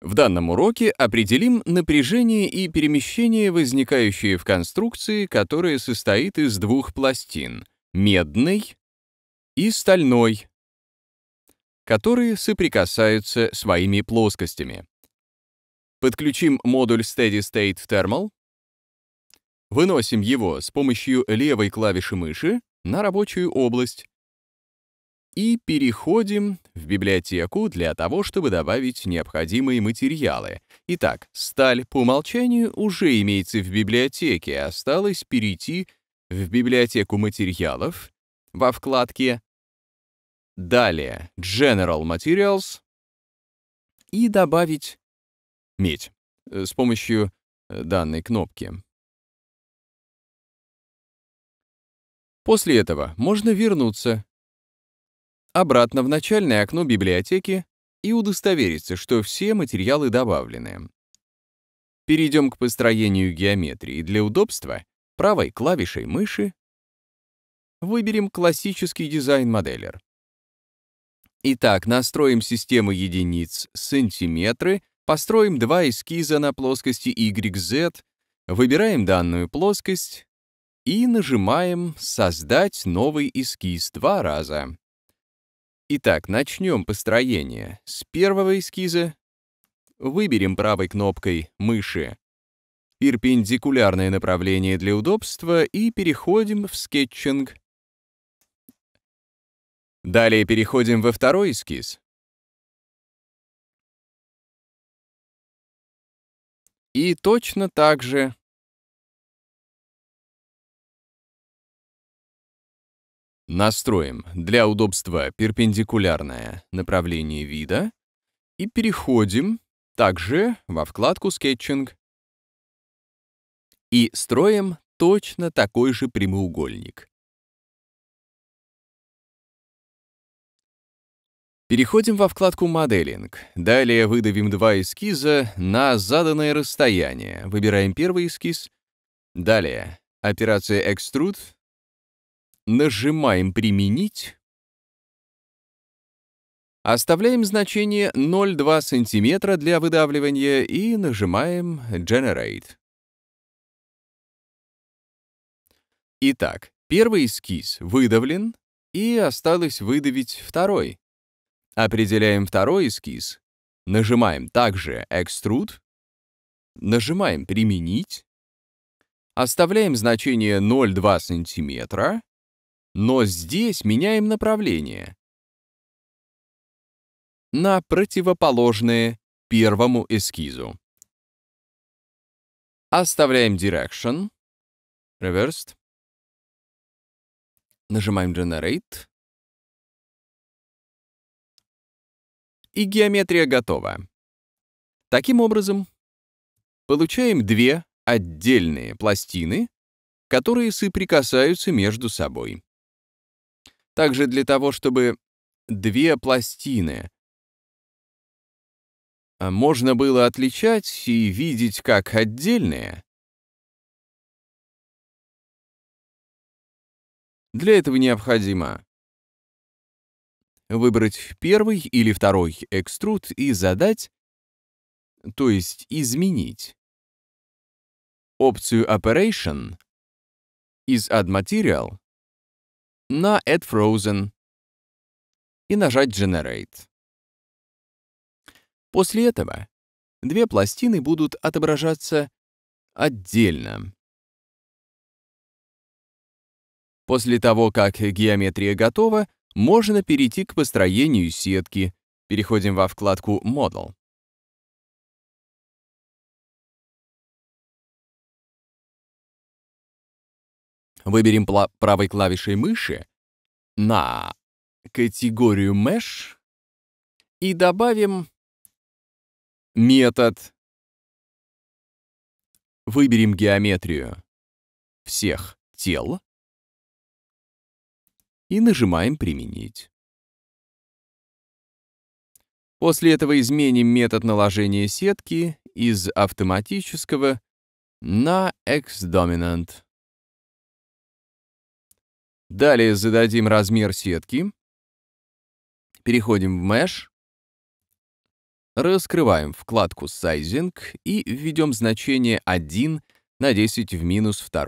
В данном уроке определим напряжение и перемещение, возникающие в конструкции, которая состоит из двух пластин — медной и стальной, которые соприкасаются своими плоскостями. Подключим модуль Steady State Thermal, выносим его с помощью левой клавиши мыши на рабочую область и переходим в библиотеку для того, чтобы добавить необходимые материалы. Итак, сталь по умолчанию уже имеется в библиотеке, осталось перейти в библиотеку материалов во вкладке «Далее» General Materials и добавить медь э, с помощью э, данной кнопки. После этого можно вернуться обратно в начальное окно библиотеки и удостовериться, что все материалы добавлены. Перейдем к построению геометрии. Для удобства правой клавишей мыши выберем классический дизайн-моделлер. Итак, настроим систему единиц сантиметры, построим два эскиза на плоскости YZ, выбираем данную плоскость и нажимаем «Создать новый эскиз» два раза. Итак, начнем построение с первого эскиза. Выберем правой кнопкой мыши перпендикулярное направление для удобства и переходим в скетчинг. Далее переходим во второй эскиз. И точно так же Настроим для удобства перпендикулярное направление вида и переходим также во вкладку «Скетчинг» и строим точно такой же прямоугольник. Переходим во вкладку «Моделинг». Далее выдавим два эскиза на заданное расстояние. Выбираем первый эскиз. Далее операция «Экструд» нажимаем «Применить», оставляем значение 0,2 см для выдавливания и нажимаем «Generate». Итак, первый эскиз выдавлен, и осталось выдавить второй. Определяем второй эскиз, нажимаем также «Extrude», нажимаем «Применить», оставляем значение 0,2 см но здесь меняем направление на противоположное первому эскизу. Оставляем Direction, Reversed, нажимаем Generate, и геометрия готова. Таким образом, получаем две отдельные пластины, которые соприкасаются между собой также для того, чтобы две пластины. Можно было отличать и видеть как отдельные. Для этого необходимо выбрать первый или второй экструд и задать, то есть изменить, опцию Operation из Add Material на Add Frozen и нажать Generate. После этого две пластины будут отображаться отдельно. После того, как геометрия готова, можно перейти к построению сетки. Переходим во вкладку Model. Выберем правой клавишей мыши на категорию Mesh и добавим метод. Выберем геометрию всех тел и нажимаем «Применить». После этого изменим метод наложения сетки из автоматического на X-Dominant. Далее зададим размер сетки. Переходим в Mesh. Раскрываем вкладку Sizing и введем значение 1 на 10 в минус 2.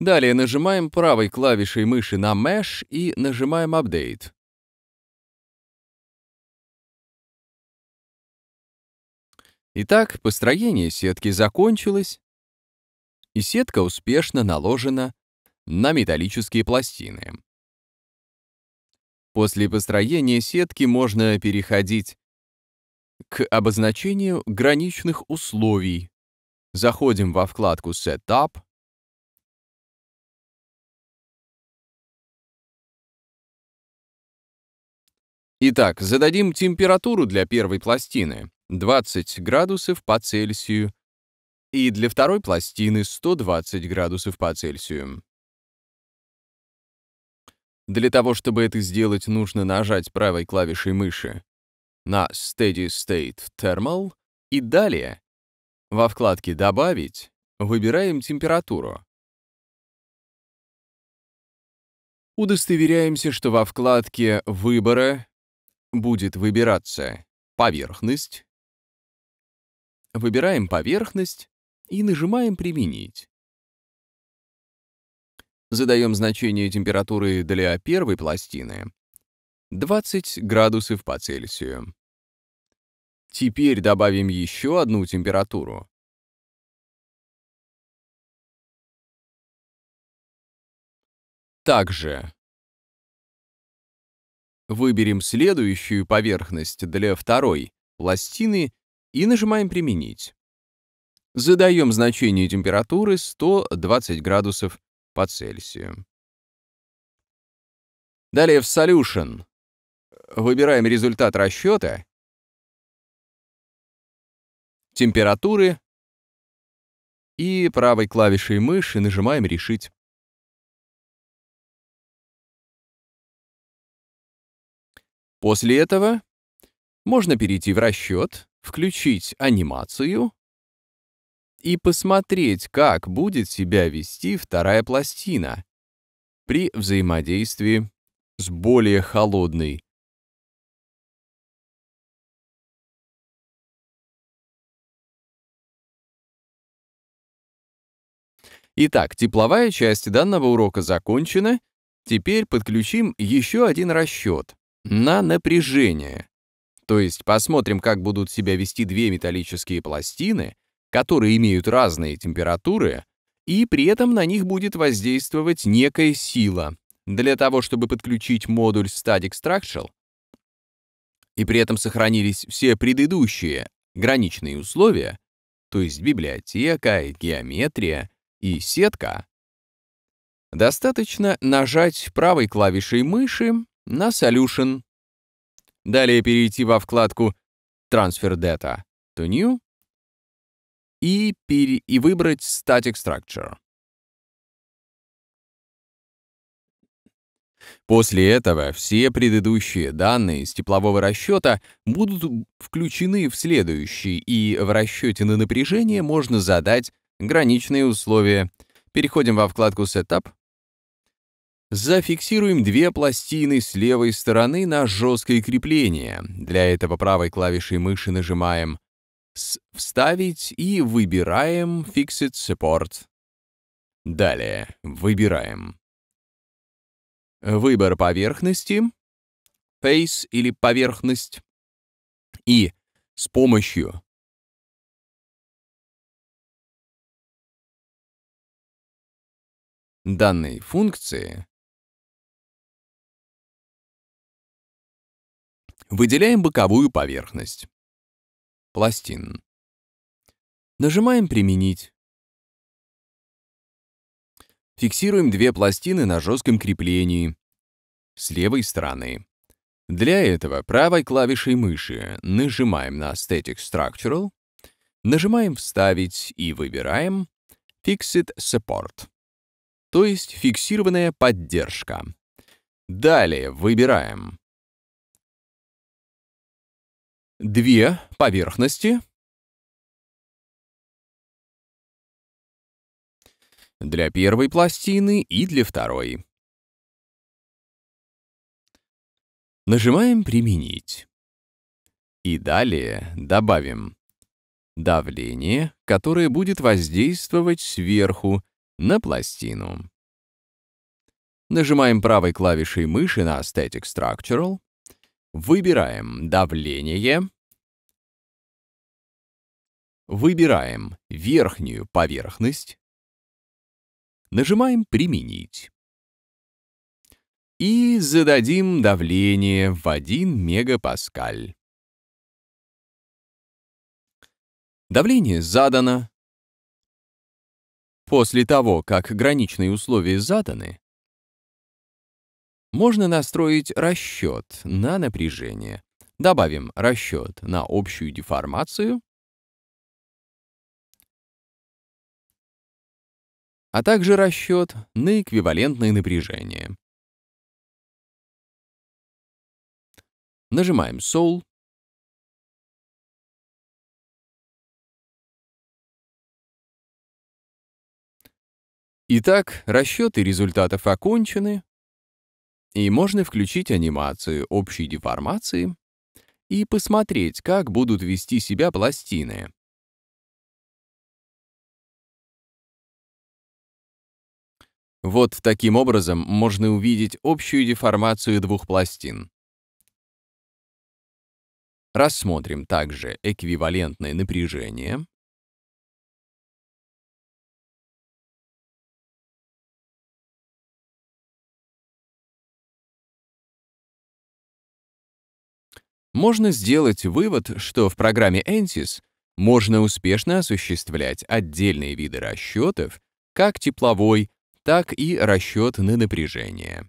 Далее нажимаем правой клавишей мыши на Mesh и нажимаем Update. Итак, построение сетки закончилось, и сетка успешно наложена на металлические пластины. После построения сетки можно переходить к обозначению граничных условий. Заходим во вкладку Setup. Итак, зададим температуру для первой пластины. 20 градусов по Цельсию, и для второй пластины 120 градусов по Цельсию. Для того, чтобы это сделать, нужно нажать правой клавишей мыши на Steady State Thermal и далее во вкладке «Добавить» выбираем температуру. Удостоверяемся, что во вкладке «Выбора» будет выбираться поверхность, Выбираем поверхность и нажимаем «Применить». Задаем значение температуры для первой пластины 20 градусов по Цельсию. Теперь добавим еще одну температуру. Также выберем следующую поверхность для второй пластины и нажимаем «Применить». Задаем значение температуры 120 градусов по Цельсию. Далее в Solution выбираем результат расчета, температуры и правой клавишей мыши нажимаем «Решить». После этого можно перейти в расчет включить анимацию и посмотреть, как будет себя вести вторая пластина при взаимодействии с более холодной. Итак, тепловая часть данного урока закончена. Теперь подключим еще один расчет на напряжение. То есть посмотрим, как будут себя вести две металлические пластины, которые имеют разные температуры, и при этом на них будет воздействовать некая сила. Для того, чтобы подключить модуль Static Structural, и при этом сохранились все предыдущие граничные условия, то есть библиотека, геометрия и сетка, достаточно нажать правой клавишей мыши на Solution далее перейти во вкладку «Transfer Data» to New и, пере... и выбрать Static Structure. После этого все предыдущие данные из теплового расчета будут включены в следующий, и в расчете на напряжение можно задать граничные условия. Переходим во вкладку Setup, Зафиксируем две пластины с левой стороны на жесткое крепление. Для этого правой клавишей мыши нажимаем «Вставить» и выбираем «Fixed Support». Далее выбираем выбор поверхности, face или поверхность, и с помощью данной функции Выделяем боковую поверхность. Пластин. Нажимаем «Применить». Фиксируем две пластины на жестком креплении с левой стороны. Для этого правой клавишей мыши нажимаем на Static Structural, нажимаем «Вставить» и выбираем Fixed Support, то есть фиксированная поддержка. Далее выбираем Две поверхности. Для первой пластины и для второй. Нажимаем «Применить». И далее добавим давление, которое будет воздействовать сверху на пластину. Нажимаем правой клавишей мыши на Static Structural Выбираем давление. Выбираем верхнюю поверхность. Нажимаем «Применить». И зададим давление в 1 мегапаскаль. Давление задано. После того, как граничные условия заданы, можно настроить расчет на напряжение. Добавим расчет на общую деформацию, а также расчет на эквивалентное напряжение. Нажимаем Soul. Итак, расчеты результатов окончены, и можно включить анимацию общей деформации и посмотреть, как будут вести себя пластины. Вот таким образом можно увидеть общую деформацию двух пластин. Рассмотрим также эквивалентное напряжение можно сделать вывод, что в программе Entis можно успешно осуществлять отдельные виды расчетов, как тепловой, так и расчет на напряжение.